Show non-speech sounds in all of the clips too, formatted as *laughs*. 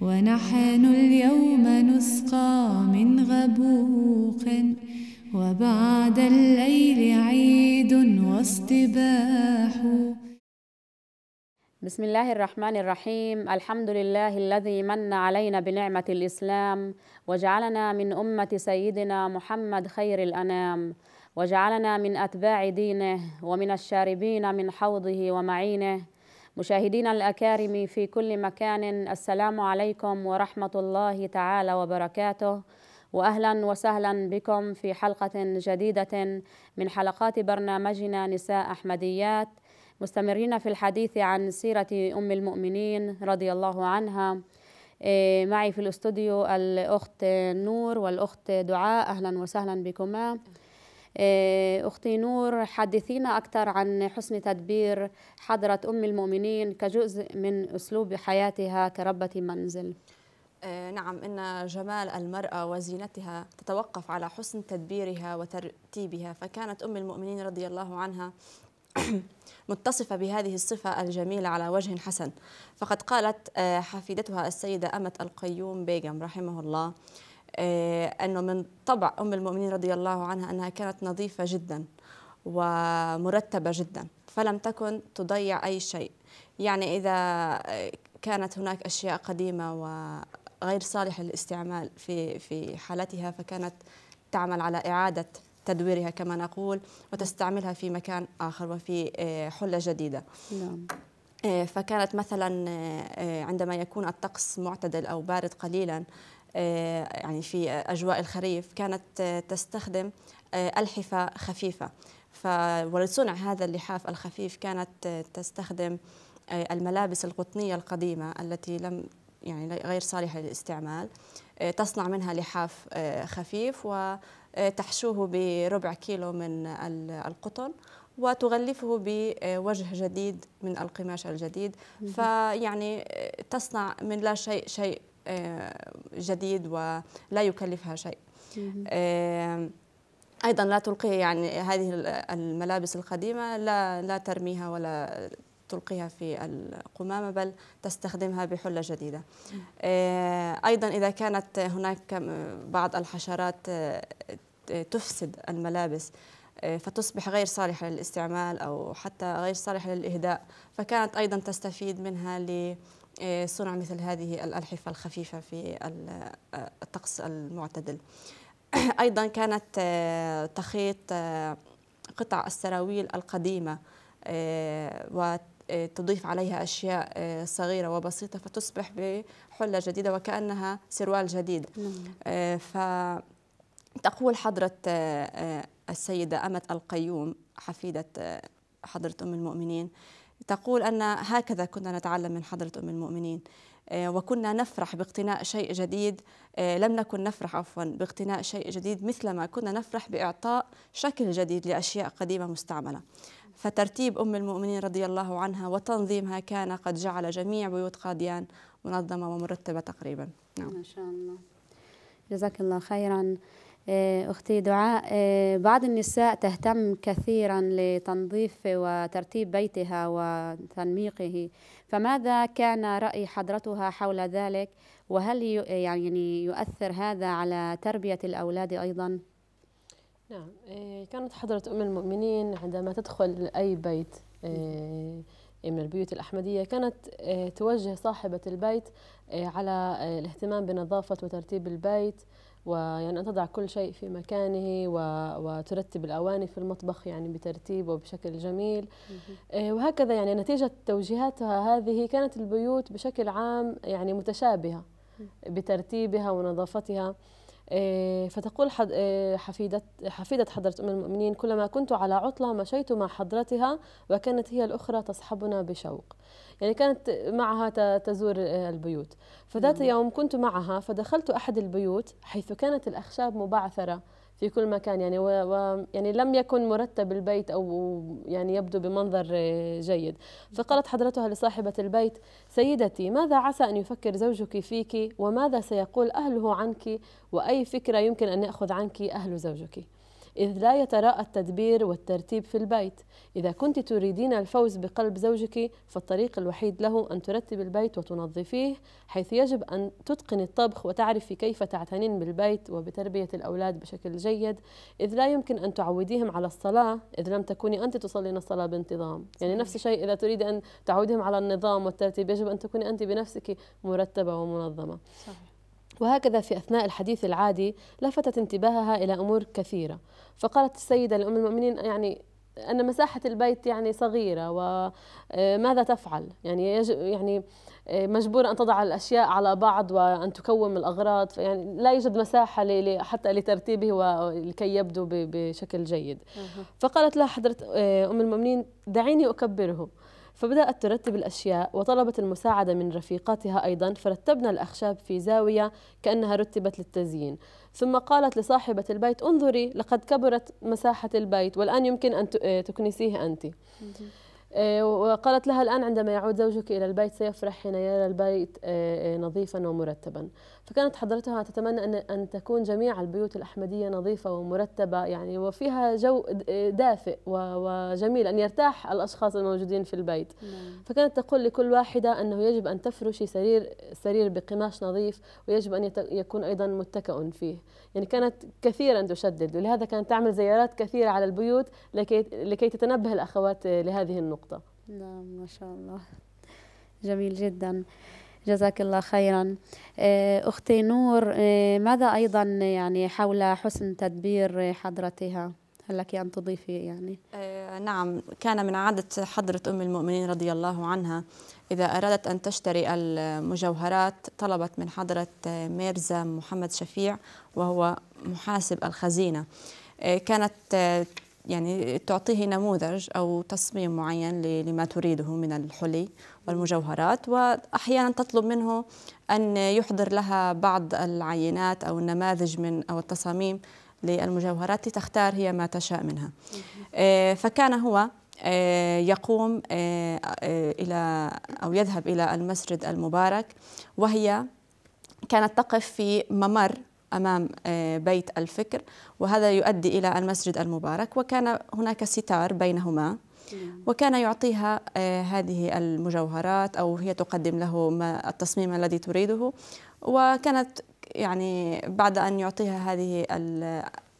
ونحن اليوم نسقى من غبوق وبعد الليل عيد واصطباح بسم الله الرحمن الرحيم الحمد لله الذي من علينا بنعمة الإسلام وجعلنا من أمة سيدنا محمد خير الأنام وجعلنا من أتباع دينه ومن الشاربين من حوضه ومعينه مشاهدينا الأكارم في كل مكان السلام عليكم ورحمة الله تعالى وبركاته وأهلا وسهلا بكم في حلقة جديدة من حلقات برنامجنا نساء أحمديات مستمرين في الحديث عن سيرة أم المؤمنين رضي الله عنها إيه، معي في الاستوديو الأخت نور والأخت دعاء أهلا وسهلا بكما آه، أختي نور حدثينا أكثر عن حسن تدبير حضرة أم المؤمنين كجزء من أسلوب حياتها كربة منزل آه، نعم إن جمال المرأة وزينتها تتوقف على حسن تدبيرها وترتيبها فكانت أم المؤمنين رضي الله عنها *clears throat* متصفة بهذه الصفة الجميلة على وجه حسن فقد قالت آه، حفيدتها السيدة أمة القيوم بيغم رحمه الله آه، أنه من طبع أم المؤمنين رضي الله عنها أنها كانت نظيفة جدا ومرتبة جدا فلم تكن تضيع أي شيء يعني إذا كانت هناك أشياء قديمة وغير صالحة للاستعمال في في حالتها فكانت تعمل على إعادة تدويرها كما نقول وتستعملها في مكان آخر وفي آه، حلة جديدة نعم. آه، فكانت مثلا عندما يكون الطقس معتدل أو بارد قليلا آه، يعني في أجواء الخريف كانت آه، تستخدم آه، ألحفة خفيفة ولصنع هذا اللحاف الخفيف كانت تستخدم الملابس القطنية القديمة التي لم يعني غير صالحة للاستعمال تصنع منها لحاف خفيف وتحشوه بربع كيلو من القطن وتغلفه بوجه جديد من القماش الجديد فيعني تصنع من لا شيء شيء آه، جديد ولا يكلفها شيء آه، ايضا لا تلقي يعني هذه الملابس القديمه لا لا ترميها ولا تلقيها في القمامة بل تستخدمها بحلة جديدة آه، أيضا إذا كانت هناك بعض الحشرات تفسد الملابس فتصبح غير صالحة للاستعمال أو حتى غير صالحة للإهداء فكانت أيضا تستفيد منها آه، صنع مثل هذه الألحفة الخفيفة في آه، الطقس المعتدل *clears throat* أيضا كانت آه، تخيط قطع السراويل القديمة وتضيف عليها أشياء صغيرة وبسيطة فتصبح بحلة جديدة وكأنها سروال جديد نعم. فتقول حضرة السيدة أمة القيوم حفيدة حضرة أم المؤمنين تقول أن هكذا كنا نتعلم من حضرة أم المؤمنين آه، وكنا نفرح باقتناء شيء جديد آه، لم نكن نفرح عفوا باقتناء شيء جديد مثلما كنا نفرح بإعطاء شكل جديد لأشياء قديمة مستعملة فترتيب أم المؤمنين رضي الله عنها وتنظيمها كان قد جعل جميع بيوت قاديان منظمة ومرتبة تقريبا نعم. ما شاء الله جزاك الله خيرا آه، أختي دعاء آه، بعض النساء تهتم كثيرا لتنظيف وترتيب بيتها وتنميقه فماذا كان رأي حضرتها حول ذلك وهل يعني يؤثر هذا على تربية الأولاد أيضا؟ نعم آه، كانت حضرة أم المؤمنين عندما تدخل أي بيت من البيوت الأحمدية كانت توجه صاحبة البيت على الاهتمام بنظافة وترتيب البيت ويعني أن تضع كل شيء في مكانه وترتب الأواني في المطبخ يعني بترتيب وبشكل جميل إيه، وهكذا يعني نتيجة توجيهاتها هذه كانت البيوت بشكل عام يعني متشابهة بترتيبها ونظافتها آه، فتقول حفيدة آه، حفيدة حضرة أم المؤمنين كلما كنت على عطلة مشيت مع حضرتها وكانت هي الأخرى تصحبنا بشوق يعني كانت معها تزور آه، البيوت فذات يوم كنت معها فدخلت أحد البيوت حيث كانت الأخشاب مبعثرة في كل مكان يعني و... و... يعني لم يكن مرتب البيت او يعني يبدو بمنظر جيد فقالت حضرتها لصاحبه البيت سيدتي ماذا عسى ان يفكر زوجك فيك وماذا سيقول اهله عنك واي فكره يمكن ان ياخذ عنك اهل زوجك إذ لا يتراءى التدبير والترتيب في البيت إذا كنت تريدين الفوز بقلب زوجك فالطريق الوحيد له أن ترتب البيت وتنظفيه حيث يجب أن تتقن الطبخ وتعرفي كيف تعتنين بالبيت وبتربية الأولاد بشكل جيد إذ لا يمكن أن تعوديهم على الصلاة إذ لم تكوني أنت تصلين الصلاة بانتظام يعني نفس الشيء إذا تريد أن تعودهم على النظام والترتيب يجب أن تكوني أنت بنفسك مرتبة ومنظمة صحيح. وهكذا في أثناء الحديث العادي لفتت انتباهها إلى أمور كثيرة فقالت السيدة لأم المؤمنين يعني أن مساحة البيت يعني صغيرة وماذا آه، تفعل يعني يجب يعني آه، مجبورة أن تضع الأشياء على بعض وأن تكوم الأغراض يعني لا يوجد مساحة حتى لترتيبه ولكي يبدو بشكل جيد فقالت لها حضرة آه، أم المؤمنين دعيني أكبره فبدأت ترتب الأشياء وطلبت المساعدة من رفيقاتها أيضا فرتبنا الأخشاب في زاوية كأنها رتبت للتزيين ثم قالت لصاحبة البيت انظري لقد كبرت مساحة البيت والآن يمكن أن آه، تكنسيه أنت آه، وقالت لها الآن عندما يعود زوجك إلى البيت سيفرح حين يرى البيت آه، آه، نظيفا ومرتبا فكانت حضرتها تتمنى أن, تكون جميع البيوت الأحمدية نظيفة ومرتبة يعني وفيها جو دافئ وجميل أن يرتاح الأشخاص الموجودين في البيت نعم. فكانت تقول لكل واحدة أنه يجب أن تفرشي سرير سرير بقماش نظيف ويجب أن يكون أيضا متكئ فيه يعني كانت كثيرا تشدد ولهذا كانت تعمل زيارات كثيرة على البيوت لكي, لكي تتنبه الأخوات لهذه النقطة النقطة نعم ما شاء الله جميل جدا جزاك الله خيرا آه، أختي نور آه، ماذا أيضا يعني حول حسن تدبير حضرتها؟ هل لك أن تضيفي يعني؟ آه نعم كان من عادة حضرة أم المؤمنين رضي الله عنها إذا أرادت أن تشتري المجوهرات طلبت من حضرة آه، ميرزا محمد شفيع وهو محاسب الخزينة كانت يعني تعطيه نموذج أو تصميم معين لما تريده من الحلي والمجوهرات وأحيانا تطلب منه أن يحضر لها بعض العينات أو النماذج من أو التصاميم للمجوهرات لتختار هي ما تشاء منها آه، فكان هو آه، يقوم آه، إلى أو يذهب إلى المسجد المبارك وهي كانت تقف في ممر امام آه، بيت الفكر وهذا يؤدي الى المسجد المبارك وكان هناك ستار بينهما وكان يعطيها آه، هذه المجوهرات او هي تقدم له ما التصميم الذي تريده وكانت يعني بعد ان يعطيها هذه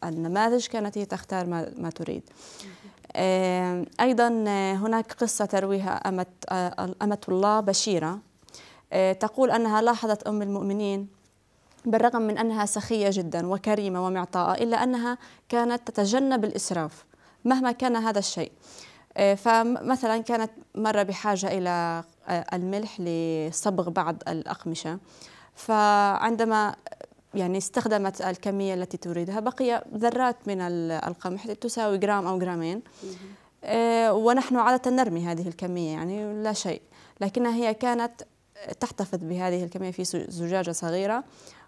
النماذج كانت هي تختار ما تريد آه، ايضا هناك قصه ترويها امه الله بشيره تقول انها لاحظت ام المؤمنين بالرغم من أنها سخية جدا وكريمة ومعطاءة إلا أنها كانت تتجنب الإسراف مهما كان هذا الشيء آه، فمثلا كانت مرة بحاجة إلى آه، الملح لصبغ بعض الأقمشة فعندما يعني استخدمت الكمية التي تريدها بقي ذرات من القمح تساوي جرام أو جرامين آه، ونحن عادة نرمي هذه الكمية يعني لا شيء لكنها هي كانت تحتفظ بهذه الكمية في زجاجة صغيرة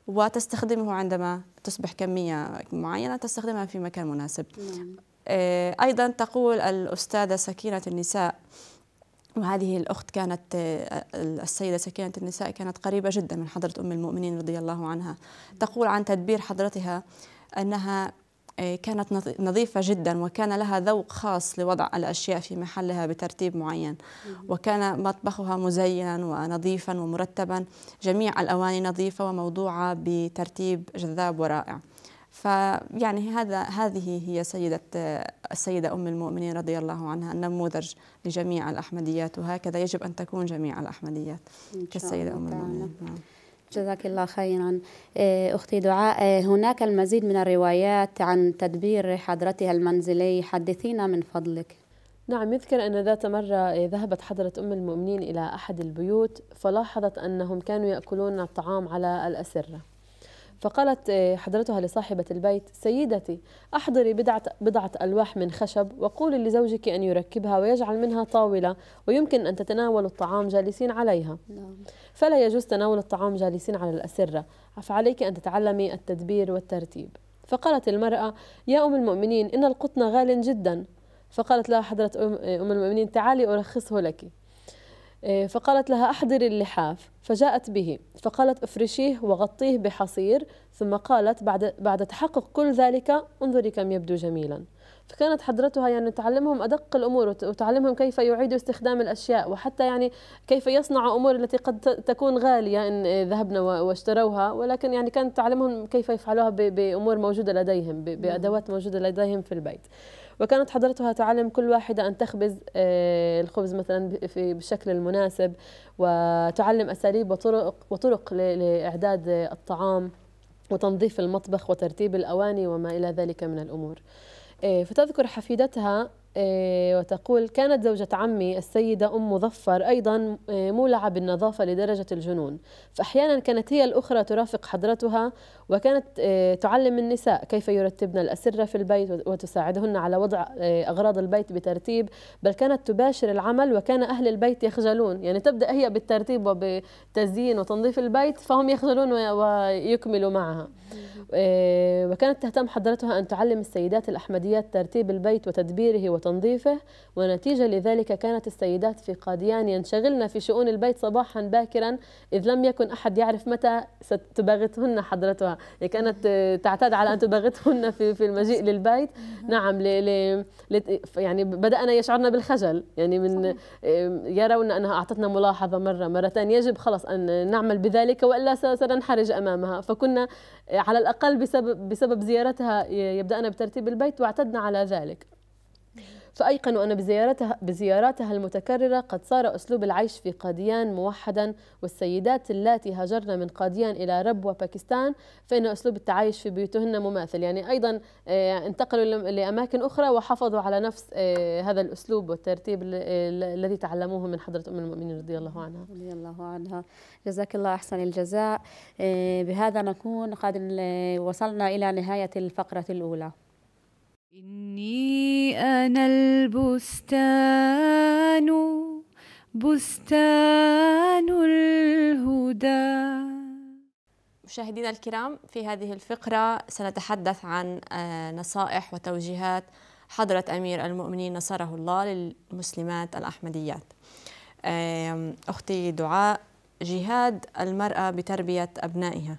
وتستخدمه عندما تصبح كمية معينة تستخدمها في مكان مناسب نعم. آه، أيضا تقول الأستاذة سكينة النساء وهذه الأخت كانت آه، السيدة سكينة النساء كانت قريبة جدا من حضرة أم المؤمنين رضي الله عنها تقول عن تدبير حضرتها أنها آه، كانت نظيفة جدا وكان لها ذوق خاص لوضع الأشياء في محلها بترتيب معين وكان مطبخها مزينا ونظيفا ومرتبا جميع الأواني نظيفة وموضوعة بترتيب جذاب ورائع فيعني هذا هذه هي سيدة السيدة أم المؤمنين رضي الله عنها النموذج لجميع الأحمديات وهكذا يجب أن تكون جميع الأحمديات كالسيدة أم المؤمنين جزاك الله خيرا آه، أختي دعاء آه، هناك المزيد من الروايات عن تدبير حضرتها المنزلي حدثينا من فضلك نعم يذكر أن ذات مرة آه، ذهبت حضرة أم المؤمنين إلى أحد البيوت فلاحظت أنهم كانوا يأكلون الطعام على الأسرة فقالت آه، حضرتها لصاحبة البيت سيدتي أحضري بضعة, بضعة ألواح من خشب وقولي لزوجك أن يركبها ويجعل منها طاولة ويمكن أن تتناولوا الطعام جالسين عليها نعم. فلا يجوز تناول الطعام جالسين على الأسرة فعليك أن تتعلمي التدبير والترتيب فقالت المرأة يا أم المؤمنين إن القطن غال جدا فقالت لها حضرة أم آه، المؤمنين تعالي أرخصه لك إيه، فقالت لها أحضري اللحاف فجاءت به فقالت افرشيه وغطيه بحصير ثم قالت بعد, بعد تحقق كل ذلك انظري كم يبدو جميلا فكانت حضرتها يعني تعلمهم أدق الأمور وتعلمهم كيف يعيدوا استخدام الأشياء وحتى يعني كيف يصنعوا أمور التي قد تكون غالية إن ذهبنا واشتروها ولكن يعني كانت تعلمهم كيف يفعلوها بأمور موجودة لديهم بأدوات موجودة لديهم في البيت وكانت حضرتها تعلم كل واحدة أن تخبز آه، الخبز مثلا بالشكل المناسب وتعلم أساليب وطرق, وطرق لإعداد الطعام وتنظيف المطبخ وترتيب الأواني وما إلى ذلك من الأمور آه، فتذكر حفيدتها آه، وتقول كانت زوجة عمي السيدة أم مظفر أيضا آه، مولعة بالنظافة لدرجة الجنون فأحيانا كانت هي الأخرى ترافق حضرتها وكانت آه، تعلم النساء كيف يرتبن الأسرة في البيت وتساعدهن على وضع أغراض البيت بترتيب بل كانت تباشر العمل وكان أهل البيت يخجلون يعني تبدأ هي بالترتيب وبتزيين وتنظيف البيت فهم يخجلون ويكملوا معها آه، وكانت تهتم حضرتها أن تعلم السيدات الأحمديات ترتيب البيت وتدبيره وتنظيفه ونتيجة لذلك كانت السيدات في قاديان ينشغلن في شؤون البيت صباحا باكرا إذ لم يكن أحد يعرف متى ستباغتهن حضرتها يعني كانت تعتاد على أن تباغتهن في, في المجيء للبيت نعم ل ل يعني بدأنا يشعرن بالخجل يعني من آه، يرون أنها أعطتنا ملاحظة مرة مرتين يجب خلص أن نعمل بذلك وإلا سننحرج أمامها فكنا على الأقل بسبب, بسبب زيارتها يبدأنا بترتيب البيت واعتدنا على ذلك فأيقنوا أن بزيارتها, بزياراتها المتكررة قد صار أسلوب العيش في قاديان موحدا والسيدات اللاتي هاجرن من قاديان إلى رب وباكستان فإن أسلوب التعايش في بيوتهن مماثل يعني أيضا آه، انتقلوا لأماكن أخرى وحافظوا على نفس آه، هذا الأسلوب والترتيب الذي تعلموه من حضرة أم المؤمنين رضي الله عنها رضي الله عنها جزاك الله أحسن الجزاء آه، بهذا نكون قد وصلنا إلى نهاية الفقرة الأولى إني أنا البستان بستان الهدى مشاهدينا الكرام في هذه الفقرة سنتحدث عن آه، نصائح وتوجيهات حضرة أمير المؤمنين نصره الله للمسلمات الأحمديات أختي دعاء جهاد المرأة بتربية أبنائها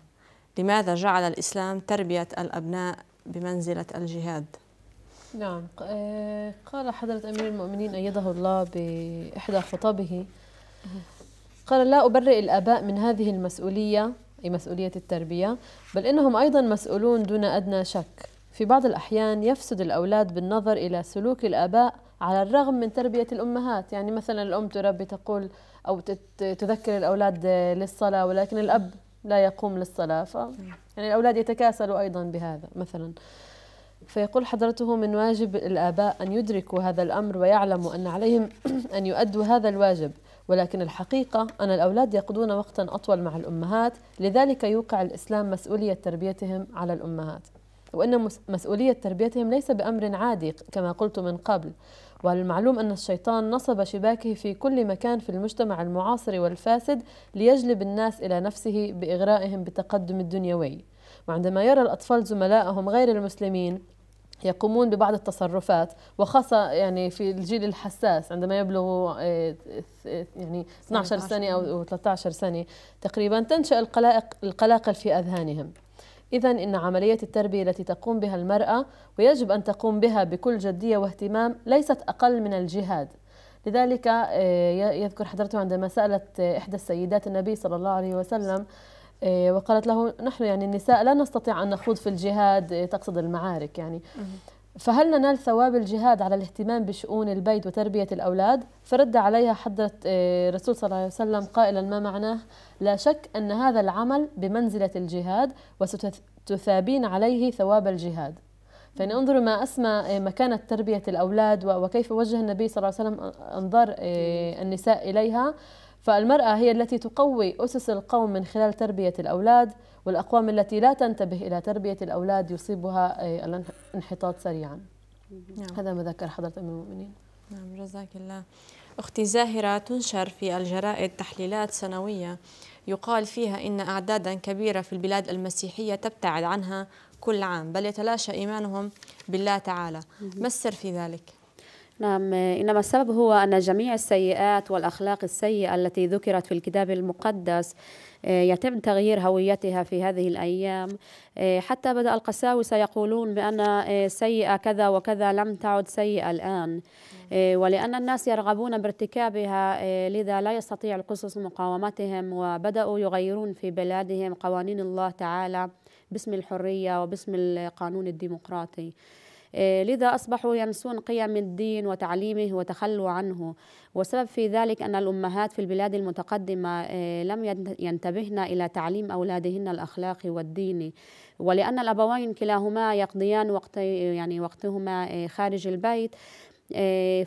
لماذا جعل الإسلام تربية الأبناء بمنزلة الجهاد نعم آه، قال حضرة أمير المؤمنين أيده الله بإحدى خطبه قال لا أبرئ الآباء من هذه المسؤولية أي مسؤولية التربية بل إنهم أيضا مسؤولون دون أدنى شك في بعض الأحيان يفسد الأولاد بالنظر إلى سلوك الآباء على الرغم من تربية الأمهات يعني مثلا الأم تربي تقول أو تذكر الأولاد للصلاة ولكن الأب لا يقوم للصلاة ف يعني الأولاد يتكاسلوا أيضا بهذا مثلا فيقول حضرته من واجب الآباء أن يدركوا هذا الأمر ويعلموا أن عليهم *clears throat* أن يؤدوا هذا الواجب ولكن الحقيقة أن الأولاد يقضون وقتا أطول مع الأمهات لذلك يوقع الإسلام مسؤولية تربيتهم على الأمهات وأن مسؤولية تربيتهم ليس بأمر عادي كما قلت من قبل والمعلوم أن الشيطان نصب شباكه في كل مكان في المجتمع المعاصر والفاسد ليجلب الناس إلى نفسه بإغرائهم بالتقدم الدنيوي وعندما يرى الأطفال زملائهم غير المسلمين يقومون ببعض التصرفات وخاصة يعني في الجيل الحساس عندما يبلغ آه، يعني 12 سنة أو 13 سنة تقريبا تنشأ القلائق القلاقل في أذهانهم إذا إن عملية التربية التي تقوم بها المرأة ويجب أن تقوم بها بكل جدية واهتمام ليست أقل من الجهاد لذلك آه، يذكر حضرته عندما سألت إحدى السيدات النبي صلى الله عليه وسلم إيه، وقالت له نحن يعني النساء لا نستطيع أن نخوض في الجهاد إيه، تقصد المعارك يعني فهل ننال ثواب الجهاد على الاهتمام بشؤون البيت وتربية الأولاد؟ فرد عليها حضرة إيه، الرسول صلى الله عليه وسلم قائلا ما معناه؟ لا شك أن هذا العمل بمنزلة الجهاد وستثابين عليه ثواب الجهاد فإن انظروا ما أسمى مكانة تربية الأولاد وكيف وجه النبي صلى الله عليه وسلم أنظار النساء إليها فالمرأة هي التي تقوي أسس القوم من خلال تربية الأولاد والأقوام التي لا تنتبه إلى تربية الأولاد يصيبها آه، الانحطاط سريعا نعم. هذا ما ذكر حضرة أم المؤمنين نعم جزاك الله أختي زاهرة تنشر في الجرائد تحليلات سنوية يقال فيها إن أعدادا كبيرة في البلاد المسيحية تبتعد عنها كل عام بل يتلاشى إيمانهم بالله تعالى ما السر في ذلك؟ نعم إنما السبب هو أن جميع السيئات والأخلاق السيئة التي ذكرت في الكتاب المقدس آه، يتم تغيير هويتها في هذه الأيام آه، حتى بدأ القساوسة يقولون بأن آه، سيئة كذا وكذا لم تعد سيئة الآن ولأن الناس يرغبون بارتكابها لذا لا يستطيع القصص مقاومتهم وبدأوا يغيرون في بلادهم قوانين الله تعالى باسم الحرية وباسم القانون الديمقراطي آه، لذا أصبحوا ينسون قيم الدين وتعليمه وتخلوا عنه والسبب في ذلك أن الأمهات في البلاد المتقدمة آه، لم ينتبهن إلى تعليم أولادهن الأخلاقي والديني ولأن الأبوين كلاهما يقضيان وقت يعني وقتهما آه، خارج البيت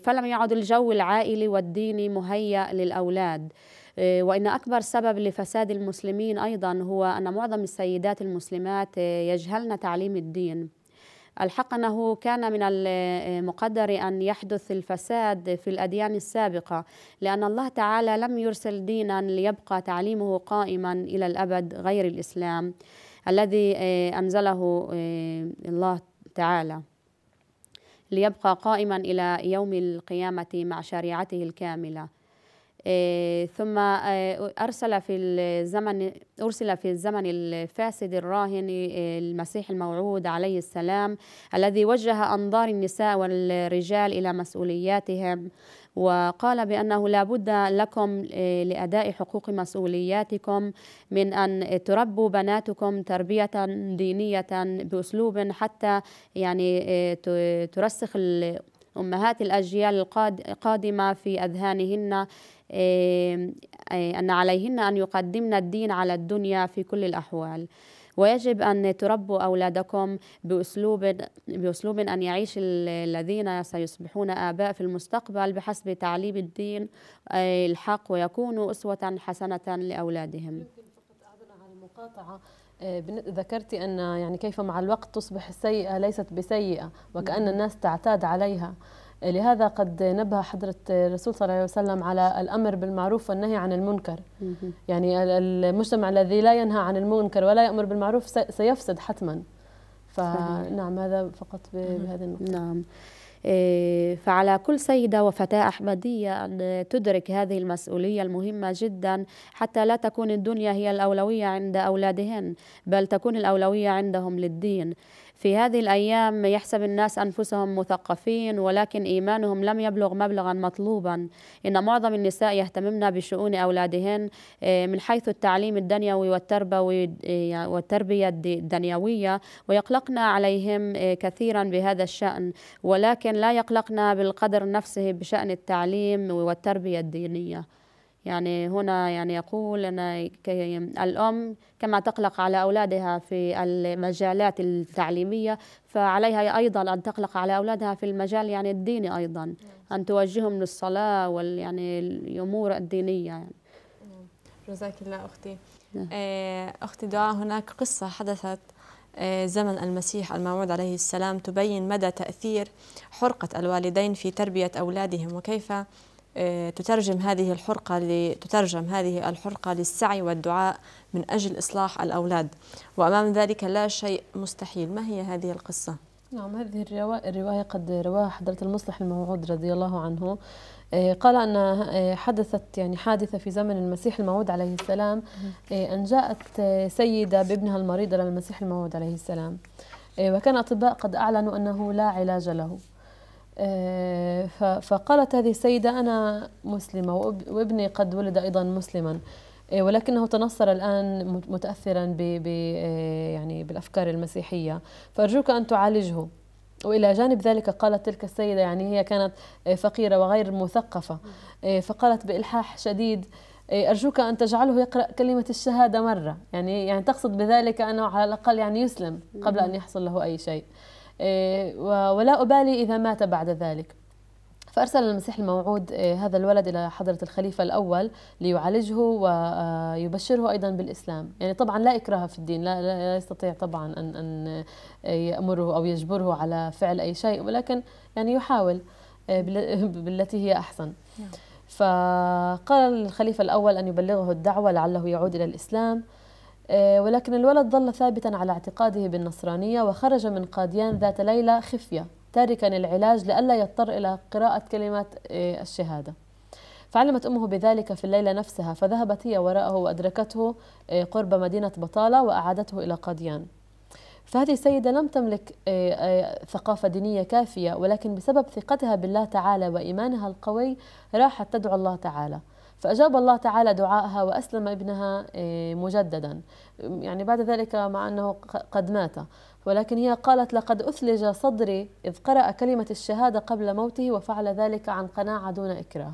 فلم يعد الجو العائلي والديني مهيأ للأولاد وإن أكبر سبب لفساد المسلمين أيضا هو أن معظم السيدات المسلمات يجهلن تعليم الدين الحق أنه كان من المقدر أن يحدث الفساد في الأديان السابقة لأن الله تعالى لم يرسل دينا ليبقى تعليمه قائما إلى الأبد غير الإسلام الذي آه، أنزله آه، الله تعالى ليبقى قائما إلى يوم القيامة مع شريعته الكاملة آه، ثم آه، أرسل في الزمن أرسل في الزمن الفاسد الراهن آه، المسيح الموعود عليه السلام الذي وجه أنظار النساء والرجال إلى مسؤولياتهم وقال بأنه لا بد لكم لأداء حقوق مسؤولياتكم من أن تربوا بناتكم تربية دينية بأسلوب حتى يعني ترسخ أمهات الأجيال القادمة في أذهانهن آه، أن عليهن أن يقدمن الدين على الدنيا في كل الأحوال ويجب أن تربوا أولادكم بأسلوب, بأسلوب أن يعيش الذين سيصبحون آباء في المستقبل بحسب تعليم الدين آه، الحق ويكونوا أسوة حسنة لأولادهم يمكن فقط المقاطعة آه، ذكرتي أن يعني كيف مع الوقت تصبح السيئة ليست بسيئة وكأن نعم. الناس تعتاد عليها لهذا قد نبه حضرة الرسول صلى الله عليه وسلم على الأمر بالمعروف والنهي عن المنكر يعني المجتمع الذي لا ينهى عن المنكر ولا يأمر بالمعروف سيفسد حتما فنعم هذا فقط بهذه النقطة نعم إيه، فعلى كل سيدة وفتاة أحمدية أن تدرك هذه المسؤولية المهمة جدا حتى لا تكون الدنيا هي الأولوية عند أولادهن بل تكون الأولوية عندهم للدين في هذه الأيام يحسب الناس أنفسهم مثقفين ولكن إيمانهم لم يبلغ مبلغا مطلوبا إن معظم النساء يهتممن بشؤون أولادهن آه، من حيث التعليم الدنيوي والتربوي آه، والتربية الدنيوية ويقلقن عليهم آه، كثيرا بهذا الشأن ولكن لا يقلقن بالقدر نفسه بشأن التعليم والتربية الدينية يعني هنا يعني يقول أن الأم كما تقلق على أولادها في المجالات التعليمية فعليها أيضا أن تقلق على أولادها في المجال يعني الديني أيضا أن توجههم للصلاة وال يعني الأمور الدينية يعني. جزاك الله أختي نعم. آه، أختي دعاء هناك قصة حدثت آه، زمن المسيح الموعود عليه السلام تبين مدى تأثير حرقة الوالدين في تربية أولادهم وكيف آه، تترجم هذه الحرقة لتترجم هذه الحرقة للسعي والدعاء من أجل إصلاح الأولاد وأمام ذلك لا شيء مستحيل ما هي هذه القصة؟ نعم هذه الرواية قد رواها حضرة المصلح الموعود رضي الله عنه آه، قال أن آه، حدثت يعني حادثة في زمن المسيح الموعود عليه السلام أن جاءت سيدة بابنها المريضة للمسيح الموعود عليه السلام وكان أطباء قد أعلنوا أنه لا علاج له آه، فقالت هذه السيدة أنا مسلمة وابني قد ولد أيضا مسلما آه، ولكنه تنصر الآن متأثرا ب آه، يعني بالأفكار المسيحية فأرجوك أن تعالجه والى جانب ذلك قالت تلك السيده يعني هي كانت فقيره وغير مثقفه فقالت بالحاح شديد ارجوك ان تجعله يقرا كلمه الشهاده مره يعني يعني تقصد بذلك انه على الاقل يعني يسلم قبل ان يحصل له اي شيء ولا أبالي إذا مات بعد ذلك فأرسل المسيح الموعود آه، هذا الولد إلى حضرة الخليفة الأول ليعالجه ويبشره آه، أيضا بالإسلام يعني طبعا لا إكراه في الدين لا, لا يستطيع طبعا أن, أن آه، يأمره أو يجبره على فعل أي شيء ولكن يعني يحاول *laughs* بالتي هي أحسن نعم. فقال الخليفة الأول أن يبلغه الدعوة لعله يعود إلى الإسلام آه، ولكن الولد ظل ثابتا على اعتقاده بالنصرانية وخرج من قاديان ذات ليلة خفية تاركا العلاج لئلا يضطر إلى قراءة كلمات آه، الشهادة فعلمت أمه بذلك في الليلة نفسها فذهبت هي وراءه وأدركته آه، قرب مدينة بطالة وأعادته إلى قاديان فهذه السيدة لم تملك ثقافة دينية كافية ولكن بسبب ثقتها بالله تعالى وإيمانها القوي راحت تدعو الله تعالى فأجاب الله تعالى دعائها وأسلم ابنها إيه، مجددا يعني بعد ذلك مع أنه قد مات ولكن هي قالت لقد أثلج صدري إذ قرأ كلمة الشهادة قبل موته وفعل ذلك عن قناعة دون إكراه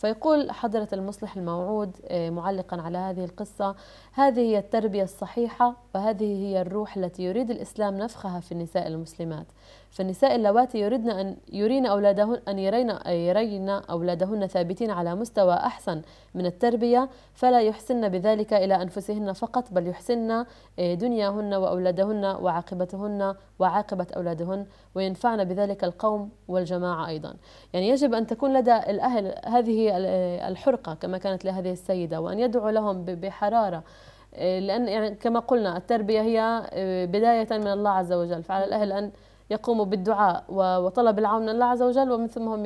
فيقول حضرة المصلح الموعود آه، معلقا على هذه القصة هذه هي التربية الصحيحة وهذه هي الروح التي يريد الإسلام نفخها في النساء المسلمات فالنساء اللواتي يريدن أن يرين أولادهن أن يرين يرين أولادهن ثابتين على مستوى أحسن من التربية فلا يحسن بذلك إلى أنفسهن فقط بل يحسن آه، دنياهن وأولادهن وعاقبتهن وعاقبة أولادهن وينفعن بذلك القوم والجماعة أيضا يعني يجب أن تكون لدى الأهل هذه هي الحرقة كما كانت لهذه السيدة وأن يدعو لهم بحرارة آه، لأن يعني كما قلنا التربية هي آه، بداية من الله عز وجل فعلى الأهل أن يقوموا بالدعاء وطلب العون من الله عز وجل ومن ثم هم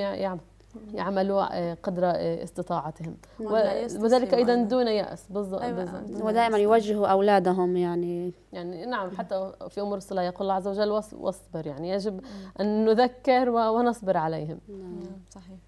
يعملوا آه، قدر استطاعتهم وذلك ايضا دون ياس أيوة، بالضبط أيوة. ودائما يوجهوا اولادهم يعني يعني نعم حتى في امور الصلاه يقول الله عز وجل واصبر يعني يجب ان نذكر ونصبر عليهم نعم صحيح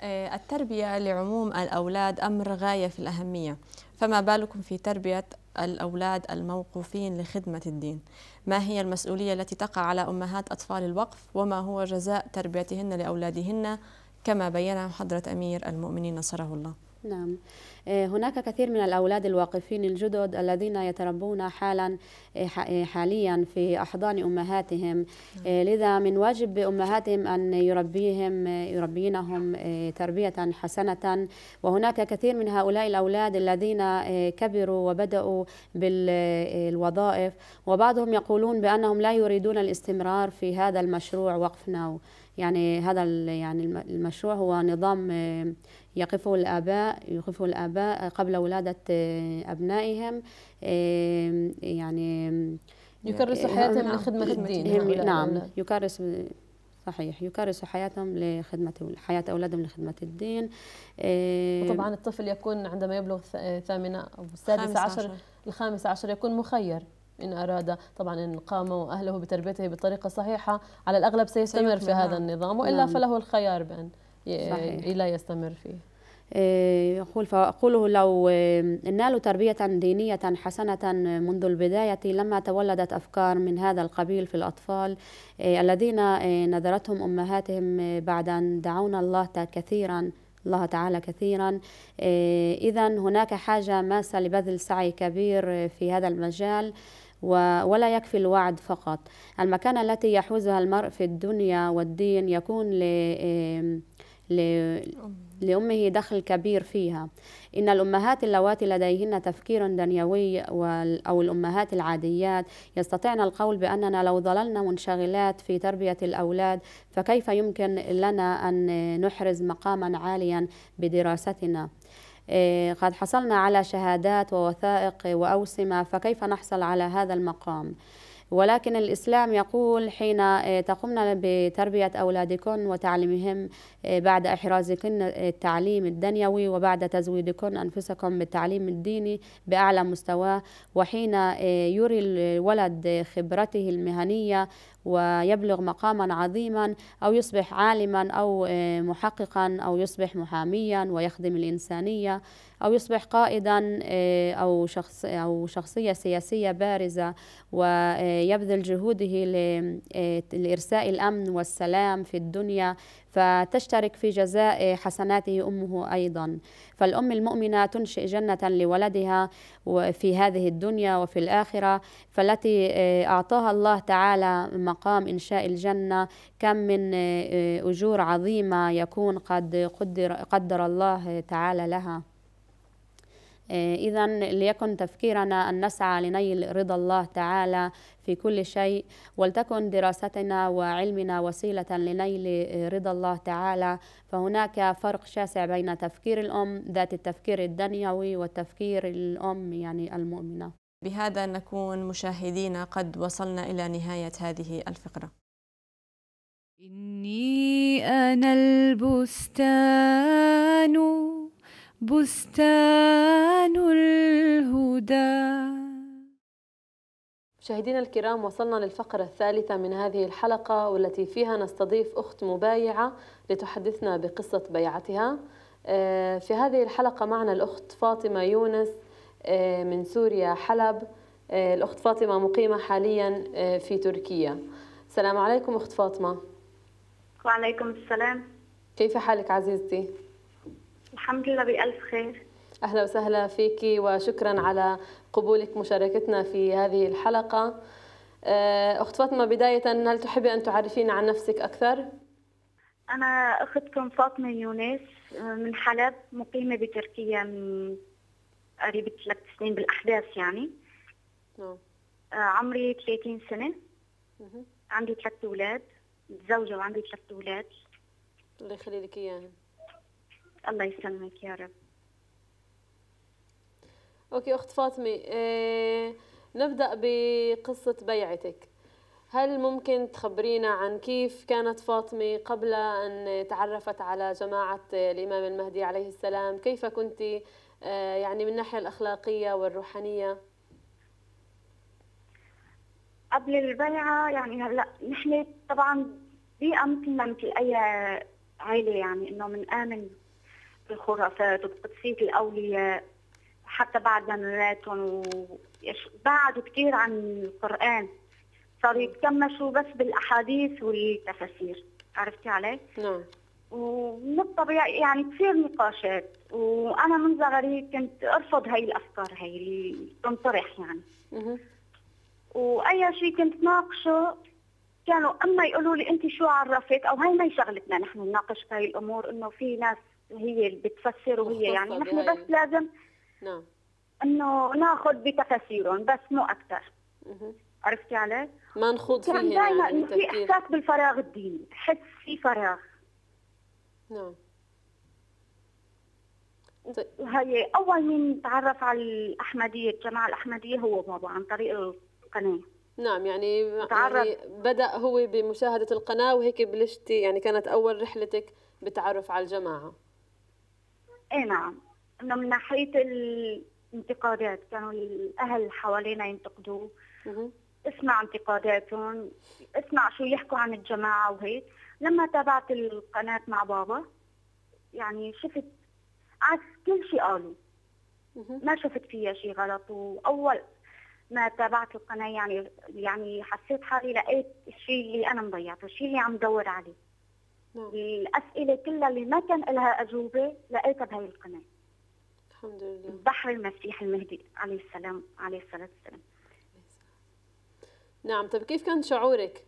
آه، التربية لعموم الأولاد أمر غاية في الأهمية فما بالكم في تربية الأولاد الموقوفين لخدمة الدين ما هي المسؤولية التي تقع على أمهات أطفال الوقف وما هو جزاء تربيتهن لأولادهن كما بينه حضرة أمير المؤمنين نصره الله نعم آه، هناك كثير من الأولاد الواقفين الجدد الذين يتربون حالا آه، آه، حاليا في أحضان أمهاتهم نعم. لذا من واجب أمهاتهم أن يربيهم يربينهم تربية حسنة وهناك كثير من هؤلاء الأولاد الذين كبروا وبدأوا بالوظائف وبعضهم يقولون بأنهم لا يريدون الاستمرار في هذا المشروع وقفناه يعني هذا يعني المشروع هو نظام آه، يقفه الآباء يقفه الآباء قبل ولادة آه، أبنائهم آه، يعني يكرسوا حياتهم نعم. لخدمة نعم. الدين نعم. نعم يكرس صحيح يكرسوا حياتهم لخدمة حياة أولادهم لخدمة الدين وطبعا الطفل يكون عندما يبلغ الثامنة أو السادسة عشر الخامسة عشر يكون مخير إن أراد طبعا إن قام وأهله بتربيته بطريقة صحيحة على الأغلب سيستمر في هذا نعم. النظام وإلا نعم. فله الخيار بأن صحيح. لا يستمر فيه يقول إيه، فأقوله لو إيه، نالوا تربية دينية حسنة منذ البداية لما تولدت أفكار من هذا القبيل في الأطفال إيه، الذين نذرتهم أمهاتهم بعد أن دعونا الله كثيرا الله تعالى كثيرا إذا هناك حاجة ماسة لبذل سعي كبير في هذا المجال ولا يكفي الوعد فقط المكانة التي يحوزها المرء في الدنيا والدين يكون ل لأمه دخل كبير فيها إن الأمهات اللواتي لديهن تفكير دنيوي أو الأمهات العاديات يستطيعن القول بأننا لو ظللنا منشغلات في تربية الأولاد فكيف يمكن لنا أن نحرز مقاما عاليا بدراستنا إيه، قد حصلنا على شهادات ووثائق وأوسمة فكيف نحصل على هذا المقام ولكن الإسلام يقول حين إيه، تقمن بتربية أولادكن وتعليمهم إيه، بعد إحرازكن التعليم الدنيوي وبعد تزويدكن أنفسكم بالتعليم الديني بأعلى مستواه وحين يري الولد خبرته المهنية ويبلغ مقاما عظيما أو يصبح عالما أو آه، محققا أو يصبح محاميا ويخدم الإنسانية أو يصبح قائدا آه، أو شخص أو شخصية سياسية بارزة ويبذل جهوده آه، لإرساء الأمن والسلام في الدنيا فتشترك في جزاء حسناته أمه أيضا فالأم المؤمنة تنشئ جنة لولدها في هذه الدنيا وفي الآخرة فالتي آه، أعطاها الله تعالى مقام إنشاء الجنة كم من آه، آه، أجور عظيمة يكون قد قدر, قدر الله تعالى لها آه، إذا ليكن تفكيرنا أن نسعى لنيل رضا الله تعالى في كل شيء ولتكن دراستنا وعلمنا وسيلة لنيل رضا الله تعالى فهناك فرق شاسع بين تفكير الأم ذات التفكير الدنيوي والتفكير الأم يعني المؤمنة بهذا نكون مشاهدينا قد وصلنا إلى نهاية هذه الفقرة إني أنا البستان بستان الهدى مشاهدينا الكرام وصلنا للفقرة الثالثة من هذه الحلقة والتي فيها نستضيف أخت مبايعة لتحدثنا بقصة بيعتها آه، في هذه الحلقة معنا الأخت فاطمة يونس آه، من سوريا حلب آه، الأخت فاطمة مقيمة حاليا في تركيا السلام عليكم أخت فاطمة وعليكم السلام كيف حالك عزيزتي؟ الحمد لله بألف خير أهلا وسهلا فيك وشكرا على قبولك مشاركتنا في هذه الحلقة آه، أخت فاطمة بداية هل تحبي أن تعرفين عن نفسك أكثر؟ أنا أختكم فاطمة يونس آه، من حلب مقيمة بتركيا من قريب ثلاث سنين بالأحداث يعني نعم آه، عمري 30 سنة عندي ثلاث أولاد متزوجة وعندي ثلاث أولاد الله يخلي لك إياهم الله يسلمك يا رب اوكي اخت فاطمه إيه نبدا بقصه بيعتك هل ممكن تخبرينا عن كيف كانت فاطمه قبل ان تعرفت على جماعه الامام المهدي عليه السلام كيف كنت آه، يعني من الناحيه الاخلاقيه والروحانيه قبل البيعه يعني هلا نحن طبعا بيئه مثل مثل اي عائله يعني انه بنآمن بالخرافات وبقدسية الأولياء حتى بعد مناراتهم وبعدوا كثير عن القرآن صاروا يتكمشوا بس بالأحاديث والتفاسير عرفتي علي؟ نعم ومن الطبيعي يعني تصير نقاشات وانا من صغري كنت ارفض هاي الافكار هاي اللي تنطرح يعني واي شيء كنت ناقشه كانوا اما يقولوا لي انت شو عرفت او هاي ما شغلتنا نحن نناقش هاي الامور انه في ناس هي اللي بتفسر وهي يعني نحن أيوة. بس لازم نعم انه ناخذ بتفاسيرهم بس مو اكثر عرفتي علي؟ ما نخوض فيها يعني دائما انه في احساس بالفراغ الديني، حس في فراغ نعم طيب. هي اول من تعرف على الاحمديه الجماعه الاحمديه هو بابا عن طريق القناه نعم يعني, تعرف. يعني بدا هو بمشاهده القناه وهيك بلشتي يعني كانت اول رحلتك بتعرف على الجماعه اي نعم انه من ناحيه الانتقادات كانوا الاهل حوالينا ينتقدوه اسمع انتقاداتهم اسمع شو يحكوا عن الجماعه وهيك لما تابعت القناه مع بابا يعني شفت عكس كل شيء قالوا ما شفت فيها شيء غلط واول ما تابعت القناه يعني يعني حسيت حالي لقيت الشيء اللي انا مضيعته الشيء اللي عم دور عليه نعم. الاسئله كلها اللي ما كان لها اجوبه لقيتها بهي القناه الحمد لله بحر المسيح المهدي عليه السلام عليه الصلاه والسلام نعم طب كيف كان شعورك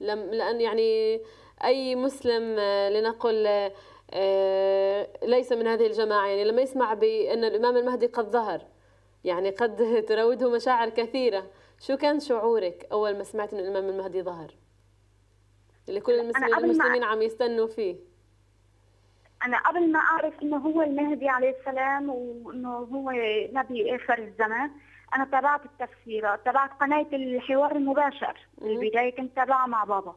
لم لان يعني اي مسلم آه، لنقل آه، آه، ليس من هذه الجماعه يعني لما يسمع بان الامام المهدي قد ظهر يعني قد *laughs* تراوده مشاعر كثيره شو كان شعورك اول ما سمعت ان الامام المهدي ظهر اللي كل المسلمين, المسلمين عم يستنوا فيه أنا قبل ما أعرف إنه هو المهدي عليه السلام وإنه هو نبي آخر الزمان أنا تابعت التفسيرات تابعت قناة الحوار المباشر البداية كنت تابعها مع بابا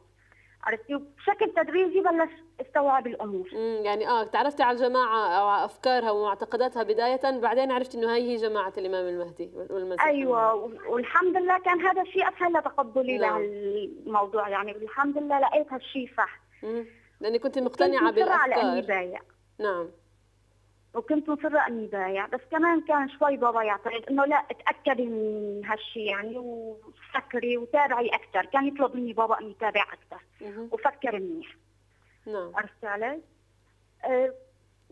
عرفتي وبشكل تدريجي بلش استوعب الامور يعني اه تعرفتي على الجماعه او آه، افكارها ومعتقداتها بدايه بعدين عرفتي انه هي هي جماعه الامام المهدي والمسيح ايوه والحمد لله كان هذا الشيء اسهل لتقبلي نعم. للموضوع يعني الحمد لله لقيت هالشيء صح لاني كنت مقتنعه كنت بالافكار لأني بايع نعم وكنت مصرة أني بايع بس كمان كان شوي بابا يعترض طيب إنه لا تأكدي من هالشيء يعني وفكري وتابعي أكثر كان يطلب مني بابا إني اتابع أكثر وفكر منيح نعم عرفت علي؟ أه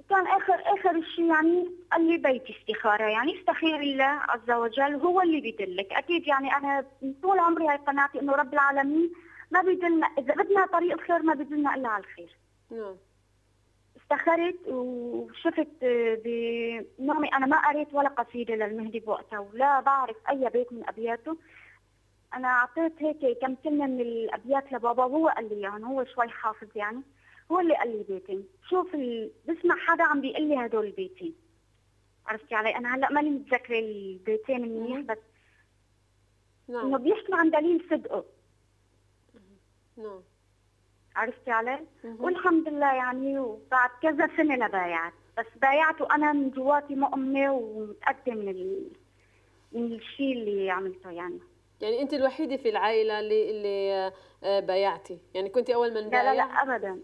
كان اخر اخر شيء يعني قال لي بيتي استخاره يعني استخير الله عز وجل هو اللي بيدلك اكيد يعني انا طول عمري هاي قناعتي انه رب العالمين ما بيدلنا اذا بدنا طريق الخير ما بيدلنا الا على الخير نعم افتخرت وشفت بنعمة أنا ما قريت ولا قصيدة للمهدي بوقتها ولا بعرف أي بيت من أبياته أنا أعطيت هيك كم كلمة من الأبيات لبابا وهو قال لي يعني هو شوي حافظ يعني هو اللي قال لي بيتين شوف ال... بسمع حدا عم بيقول لي هدول البيتين عرفتي علي أنا هلا ماني متذكرة البيتين منيح بس نعم إنه بيحكي عن دليل صدقه نعم عرفتي علي؟ والحمد لله يعني وبعد كذا سنه لبايعت بس بايعت وانا من جواتي مؤمنه من ال... من الشيء اللي عملته يعني يعني انت الوحيده في العائله اللي اللي آه، آه، بايعتي يعني كنت اول من بايع لا لا, لا ابدا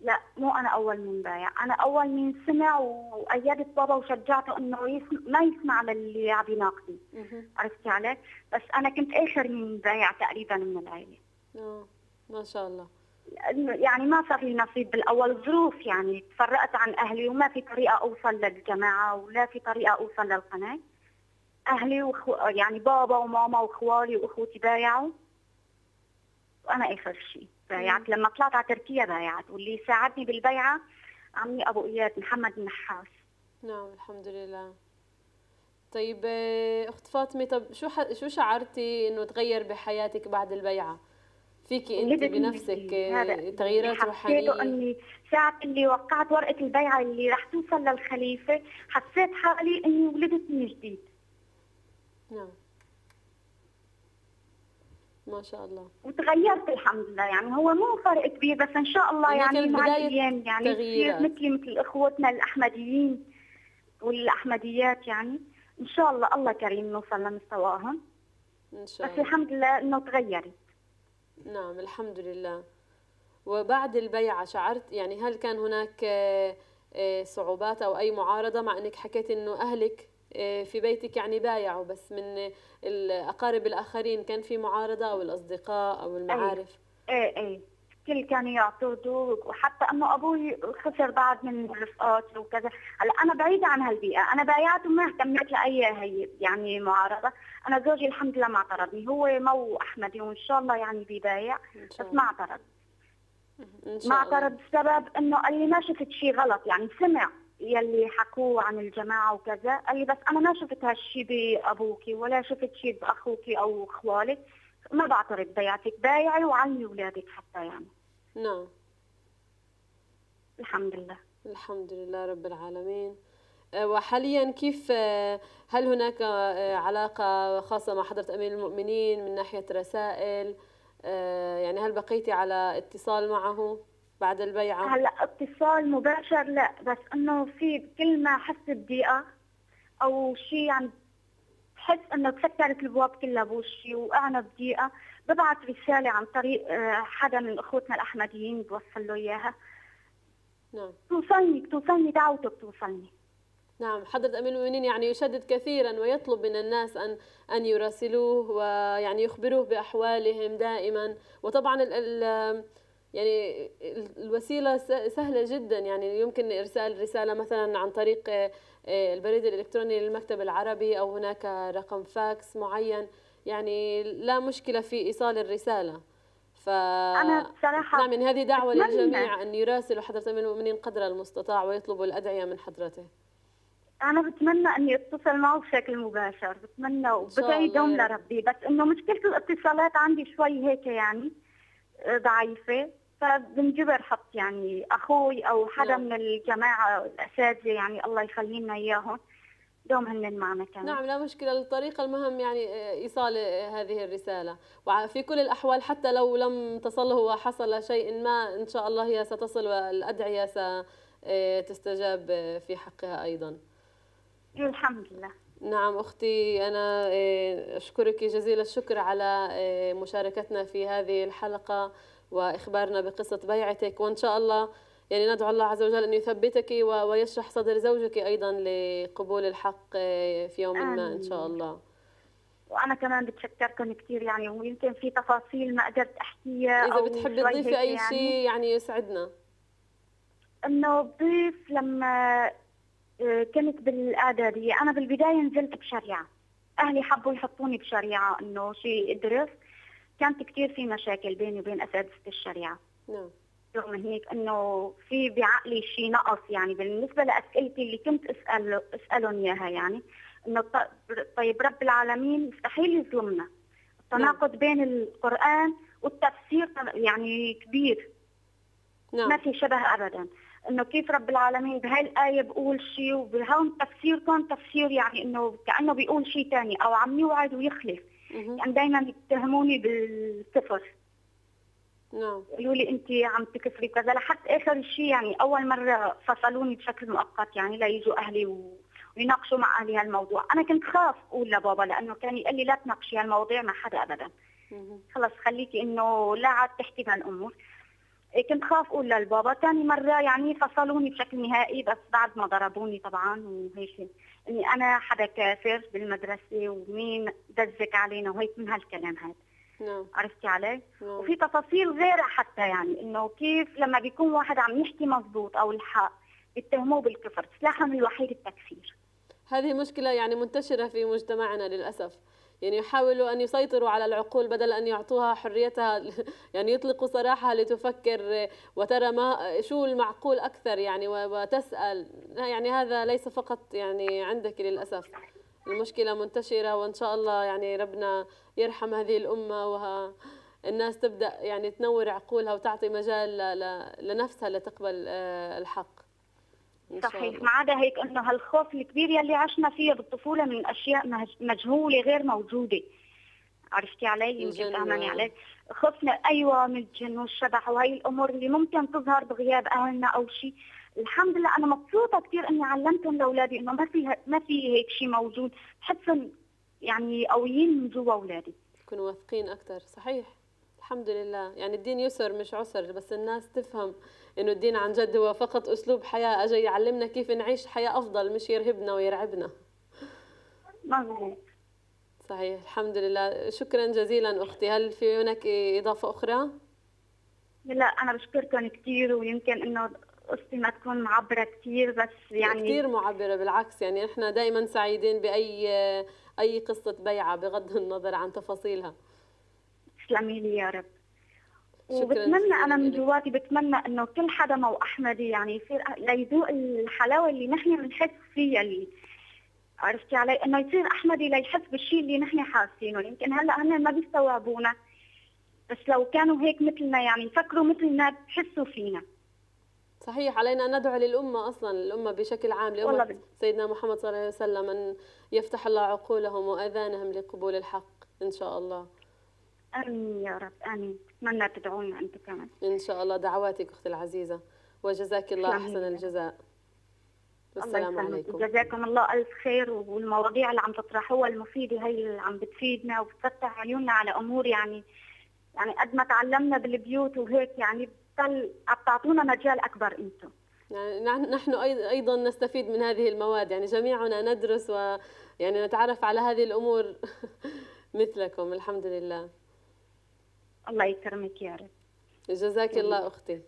لا مو انا اول من بايع انا اول من سمع وايدت بابا وشجعته انه يسمع ما يسمع للي عم يناقضي عرفتي علي بس انا كنت اخر من بايع تقريبا من العائله اه ما شاء الله يعني ما صار لي نصيب بالاول ظروف يعني تفرقت عن اهلي وما في طريقه اوصل للجماعه ولا في طريقه اوصل للقناه اهلي وخو... يعني بابا وماما واخوالي واخوتي بايعوا وانا اخر شيء بايعت لما طلعت على تركيا بايعت واللي ساعدني بالبيعه عمي ابو اياد محمد النحاس نعم الحمد لله طيب آه، اخت فاطمه طب شو ح... شو شعرتي انه تغير بحياتك بعد البيعه فيكي انت بنفسك آه، تغييرات روحانيه اني ساعه اللي وقعت ورقه البيعه اللي رح توصل للخليفه حسيت حالي اني ولدت من جديد نعم ما شاء الله وتغيرت الحمد لله يعني هو مو فرق كبير بس ان شاء الله يعني مع الايام يعني كثير مثلي مثل اخوتنا الاحمديين والاحمديات يعني ان شاء الله الله كريم نوصل لمستواهم ان شاء الله بس الحمد لله انه تغيرت نعم الحمد لله وبعد البيعة شعرت يعني هل كان هناك آه، آه، صعوبات أو أي معارضة مع أنك حكيت أنه أهلك آه، في بيتك يعني بايعوا بس من الأقارب الآخرين كان في معارضة أو الأصدقاء أو المعارف أي أي الكل كانوا يعترضوا وحتى انه ابوي خسر بعض من رفقاته وكذا هلا انا بعيده عن هالبيئه انا بايعت وما اهتميت لاي هي يعني معارضه انا زوجي الحمد لله ما اعترضني هو مو احمدي يعني وان شاء الله يعني ببايع بس ما اعترض ما اعترض بسبب انه قال لي ما شفت شيء غلط يعني سمع يلي حكوه عن الجماعه وكذا قال لي بس انا ما شفت هالشيء بابوك ولا شفت شيء باخوك او اخوالك ما بعترض بيعتك بايعي وعلمي اولادك حتى يعني نعم الحمد لله الحمد لله رب العالمين وحاليا كيف آه، هل هناك آه، علاقة خاصة مع حضرة أمير المؤمنين من ناحية رسائل آه، يعني هل بقيتي على اتصال معه بعد البيعة؟ هلا اتصال مباشر لا بس انه في كل ما حس بضيقة او شيء عم بحس انه تسكرت الابواب كلها بوشي وانا بضيقة ببعث رسالة عن طريق حدا من اخوتنا الاحمديين بوصل له اياها نعم بتوصلني بتوصلني دعوته بتوصلني نعم حضرة أمير المؤمنين يعني يشدد كثيرا ويطلب من الناس أن أن يراسلوه ويعني يخبروه بأحوالهم دائما وطبعا ال يعني الوسيلة سهلة جدا يعني يمكن إرسال رسالة مثلا عن طريق آه، البريد الإلكتروني للمكتب العربي أو هناك رقم فاكس معين يعني لا مشكلة في إيصال الرسالة ف أنا بصراحة نعم يعني هذه دعوة للجميع أن يراسلوا حضرة أمير المؤمنين قدر المستطاع ويطلبوا الأدعية من حضرته انا بتمنى اني اتصل معه بشكل مباشر بتمنى وبدعي دوم لربي بس انه مشكله الاتصالات عندي شوي هيك يعني آه، ضعيفه فبنجبر حط يعني اخوي او حدا نعم. من الجماعه الاساتذه يعني الله يخلينا اياهم دوم هن معنا كمان نعم لا مشكله الطريقه المهم يعني آه، ايصال آه، هذه الرساله وفي كل الاحوال حتى لو لم تصله وحصل شيء ما ان شاء الله هي ستصل والادعيه ستستجاب في حقها ايضا الحمد لله نعم أختي أنا آه، أشكرك جزيل الشكر على آه، مشاركتنا في هذه الحلقة وإخبارنا بقصة بيعتك وإن شاء الله يعني ندعو الله عز وجل أن يثبتك ويشرح صدر زوجك أيضا لقبول الحق آه، في يوم ما إن شاء الله وانا كمان بتشكركم كثير يعني ويمكن في تفاصيل ما قدرت احكيها اذا بتحبي تضيفي اي يعني. شيء يعني يسعدنا انه بضيف لما آه، كنت بالاعداديه انا بالبدايه نزلت بشريعه اهلي حبوا يحطوني بشريعه انه شيء ادرس كانت كثير في مشاكل بيني وبين اساتذه الشريعه نعم رغم هيك انه في بعقلي شيء نقص يعني بالنسبه لاسئلتي اللي كنت اسال اسالهم اياها يعني انه طيب رب العالمين مستحيل يظلمنا التناقض نعم. بين القران والتفسير يعني كبير نعم. ما في شبه ابدا انه كيف رب العالمين بهاي الايه بقول شيء وبهون تفسيركم تفسير يعني انه كانه بيقول شيء ثاني او عم يوعد ويخلف يعني دائما يتهموني بالكفر نعم قالوا لي انت عم تكفري كذا لحتى اخر شيء يعني اول مره فصلوني بشكل مؤقت يعني ليجوا اهلي و... ويناقشوا مع اهلي هالموضوع، انا كنت خاف اقول لبابا لانه كان يقول لي لا تناقشي هالمواضيع مع حدا ابدا. خلص خليكي انه لا عاد تحكي بهالامور، إيه، كنت خاف اقول للبابا ثاني مره يعني فصلوني بشكل نهائي بس بعد ما ضربوني طبعا وهيك اني انا حدا كافر بالمدرسه ومين دزك علينا وهيك من هالكلام هذا نعم عرفتي علي؟ نعم. وفي تفاصيل غيرها حتى يعني انه كيف لما بيكون واحد عم يحكي مضبوط او الحق بيتهموه بالكفر، سلاحهم الوحيد التكفير. هذه مشكله يعني منتشره في مجتمعنا للاسف. يعني يحاولوا أن يسيطروا على العقول بدل أن يعطوها حريتها *laughs* يعني يطلقوا سراحها لتفكر وترى ما شو المعقول أكثر يعني وتسأل يعني هذا ليس فقط يعني عندك للأسف المشكلة منتشرة وإن شاء الله يعني ربنا يرحم هذه الأمة وها الناس تبدأ يعني تنور عقولها وتعطي مجال لنفسها لتقبل آه، الحق صحيح ما عدا هيك انه هالخوف الكبير يلي عشنا فيه بالطفوله من اشياء مجهوله غير موجوده عرفتي علي يمكن فهماني علي خوفنا ايوه من الجن والشبح وهي الامور اللي ممكن تظهر بغياب اهلنا او شيء الحمد لله انا مبسوطه كثير اني علمتهم لاولادي انه ما في ما في هيك شيء موجود بحسهم يعني قويين من جوا اولادي يكونوا واثقين اكثر صحيح الحمد لله يعني الدين يسر مش عسر بس الناس تفهم انه الدين عن جد هو فقط اسلوب حياه اجى يعلمنا كيف نعيش حياه افضل مش يرهبنا ويرعبنا مظبوط صحيح الحمد لله شكرا جزيلا اختي هل في هناك اضافه اخرى لا انا بشكركم كثير ويمكن انه قصتي ما تكون معبره كثير بس يعني كثير معبره بالعكس يعني احنا دائما سعيدين باي اي قصه بيعه بغض النظر عن تفاصيلها تسلمي لي يا رب وبتمنى انا من جواتي بتمنى انه كل حدا مو احمدي يعني يصير ليذوق الحلاوه اللي نحن بنحس فيها اللي عرفتي علي انه يصير احمدي ليحس بالشيء اللي نحن حاسينه يمكن هلا هن ما بيستوعبونا بس لو كانوا هيك مثلنا يعني يفكروا مثلنا بحسوا فينا صحيح علينا أن ندعو للأمة أصلا الأمة بشكل عام لأمة سيدنا محمد صلى الله عليه وسلم أن يفتح الله عقولهم وأذانهم لقبول الحق إن شاء الله امين يا رب امين اتمنى تدعونا انتم كمان ان شاء الله دعواتك اختي العزيزه وجزاك الله احسن الجزاء والسلام عليكم جزاكم الله الف خير والمواضيع اللي عم تطرحوها المفيده هي اللي عم بتفيدنا وبتفتح عيوننا على امور يعني يعني قد ما تعلمنا بالبيوت وهيك يعني بتضل عم تعطونا مجال اكبر انتم يعني نحن ايضا نستفيد من هذه المواد يعني جميعنا ندرس ويعني نتعرف على هذه الامور *laughs* مثلكم الحمد لله الله يكرمك يا رب جزاك الله اختي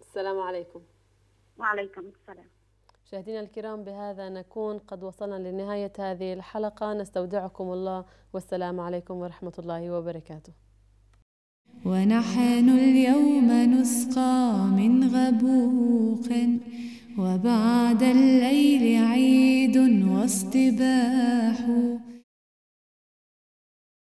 السلام عليكم وعليكم السلام مشاهدينا الكرام بهذا نكون قد وصلنا لنهاية هذه الحلقة نستودعكم الله والسلام عليكم ورحمة الله وبركاته ونحن اليوم نسقى من غبوق وبعد الليل عيد واصطباح